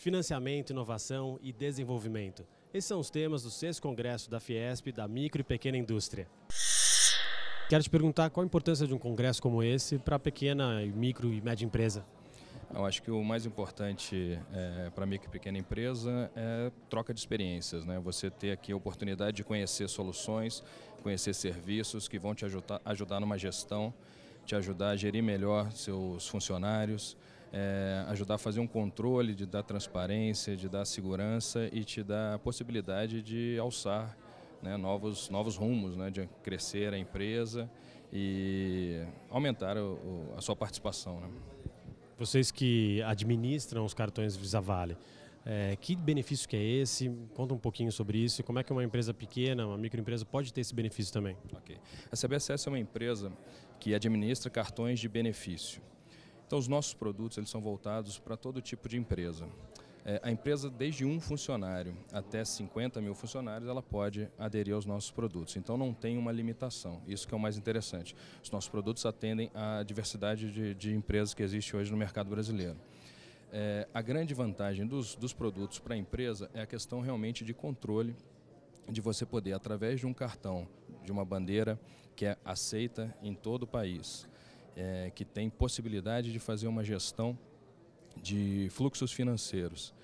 financiamento, inovação e desenvolvimento. Esses são os temas do sexto congresso da Fiesp da micro e pequena indústria. Quero te perguntar qual a importância de um congresso como esse para a pequena, micro e média empresa. Eu acho que o mais importante é, para a micro e pequena empresa é troca de experiências, né? Você ter aqui a oportunidade de conhecer soluções, conhecer serviços que vão te ajudar, ajudar numa gestão, te ajudar a gerir melhor seus funcionários, é, ajudar a fazer um controle, de dar transparência, de dar segurança e te dar a possibilidade de alçar né, novos, novos rumos, né, de crescer a empresa e aumentar o, o, a sua participação. Né. Vocês que administram os cartões Visa Vale, é, que benefício que é esse? Conta um pouquinho sobre isso. Como é que uma empresa pequena, uma microempresa, pode ter esse benefício também? Okay. A CBSS é uma empresa que administra cartões de benefício. Então, os nossos produtos eles são voltados para todo tipo de empresa. É, a empresa, desde um funcionário até 50 mil funcionários, ela pode aderir aos nossos produtos. Então não tem uma limitação, isso que é o mais interessante. Os nossos produtos atendem à diversidade de, de empresas que existe hoje no mercado brasileiro. É, a grande vantagem dos, dos produtos para a empresa é a questão realmente de controle de você poder, através de um cartão, de uma bandeira que é aceita em todo o país, é, que tem possibilidade de fazer uma gestão de fluxos financeiros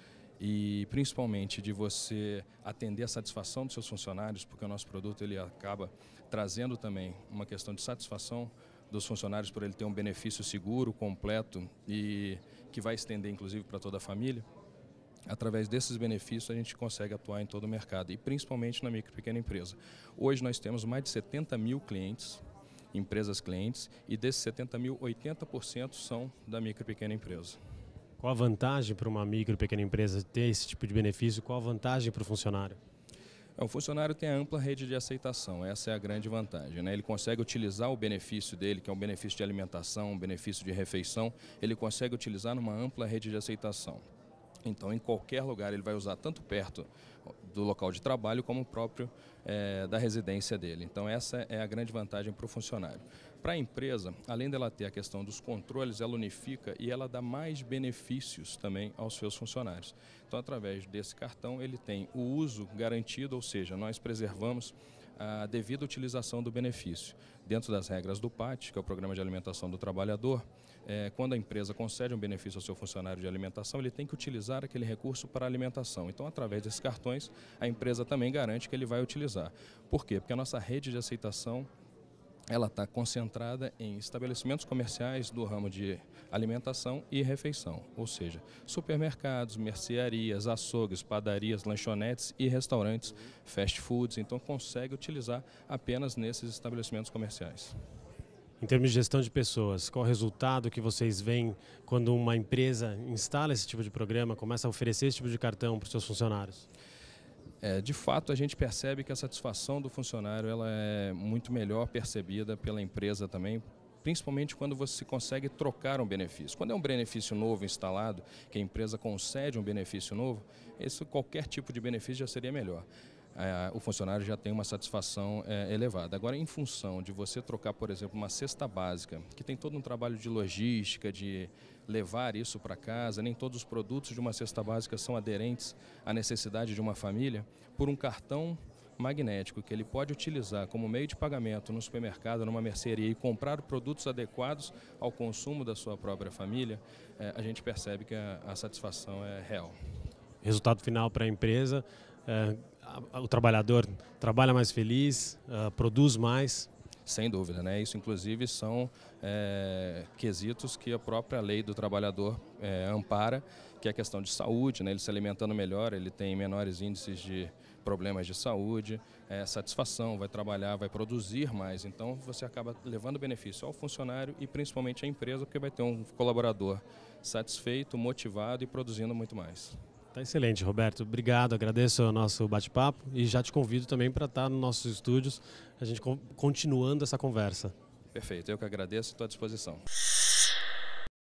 e principalmente de você atender a satisfação dos seus funcionários, porque o nosso produto ele acaba trazendo também uma questão de satisfação dos funcionários por ele ter um benefício seguro, completo e que vai estender inclusive para toda a família. Através desses benefícios a gente consegue atuar em todo o mercado e principalmente na micro e pequena empresa. Hoje nós temos mais de 70 mil clientes empresas clientes, e desses 70 mil, 80% são da micro e pequena empresa. Qual a vantagem para uma micro e pequena empresa ter esse tipo de benefício? Qual a vantagem para o funcionário? É, o funcionário tem a ampla rede de aceitação, essa é a grande vantagem. Né? Ele consegue utilizar o benefício dele, que é um benefício de alimentação, um benefício de refeição, ele consegue utilizar numa ampla rede de aceitação. Então, em qualquer lugar, ele vai usar tanto perto do local de trabalho como próprio é, da residência dele. Então, essa é a grande vantagem para o funcionário. Para a empresa, além dela ter a questão dos controles, ela unifica e ela dá mais benefícios também aos seus funcionários. Então, através desse cartão, ele tem o uso garantido, ou seja, nós preservamos a devida utilização do benefício. Dentro das regras do PAT, que é o Programa de Alimentação do Trabalhador, é, quando a empresa concede um benefício ao seu funcionário de alimentação, ele tem que utilizar aquele recurso para alimentação. Então, através desses cartões, a empresa também garante que ele vai utilizar. Por quê? Porque a nossa rede de aceitação ela está concentrada em estabelecimentos comerciais do ramo de alimentação e refeição, ou seja, supermercados, mercearias, açougues, padarias, lanchonetes e restaurantes, fast foods, então consegue utilizar apenas nesses estabelecimentos comerciais. Em termos de gestão de pessoas, qual o resultado que vocês veem quando uma empresa instala esse tipo de programa, começa a oferecer esse tipo de cartão para os seus funcionários? É, de fato, a gente percebe que a satisfação do funcionário ela é muito melhor percebida pela empresa também, principalmente quando você consegue trocar um benefício. Quando é um benefício novo instalado, que a empresa concede um benefício novo, esse qualquer tipo de benefício já seria melhor é, o funcionário já tem uma satisfação é, elevada. Agora, em função de você trocar, por exemplo, uma cesta básica, que tem todo um trabalho de logística, de levar isso para casa, nem todos os produtos de uma cesta básica são aderentes à necessidade de uma família, por um cartão magnético que ele pode utilizar como meio de pagamento no supermercado, numa mercearia e comprar produtos adequados ao consumo da sua própria família, é, a gente percebe que a, a, satisfação é real. Resultado final para a empresa. É o trabalhador trabalha mais feliz, uh, produz mais. Sem dúvida, né? Isso inclusive são é, quesitos que a própria lei do trabalhador é, ampara, que é a questão de saúde, né? Ele se alimentando melhor, ele tem menores índices de problemas de saúde, é, satisfação, vai trabalhar, vai produzir mais. Então você acaba levando benefício ao funcionário e principalmente à empresa, porque vai ter um colaborador satisfeito, motivado e produzindo muito mais. Tá excelente, Roberto. Obrigado, agradeço o nosso bate-papo e já te convido também para estar tá nos nossos estúdios, a gente continuando essa conversa. Perfeito, eu que agradeço, estou à disposição.